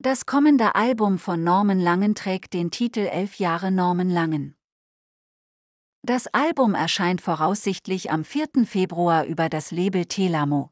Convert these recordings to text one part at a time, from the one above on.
Das kommende Album von Norman Langen trägt den Titel Elf Jahre Norman Langen. Das Album erscheint voraussichtlich am 4. Februar über das Label Telamo.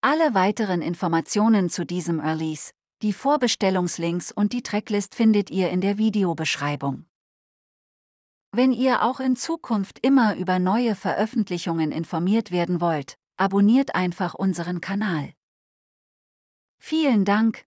Alle weiteren Informationen zu diesem Release, die Vorbestellungslinks und die Tracklist findet ihr in der Videobeschreibung. Wenn ihr auch in Zukunft immer über neue Veröffentlichungen informiert werden wollt, abonniert einfach unseren Kanal. Vielen Dank,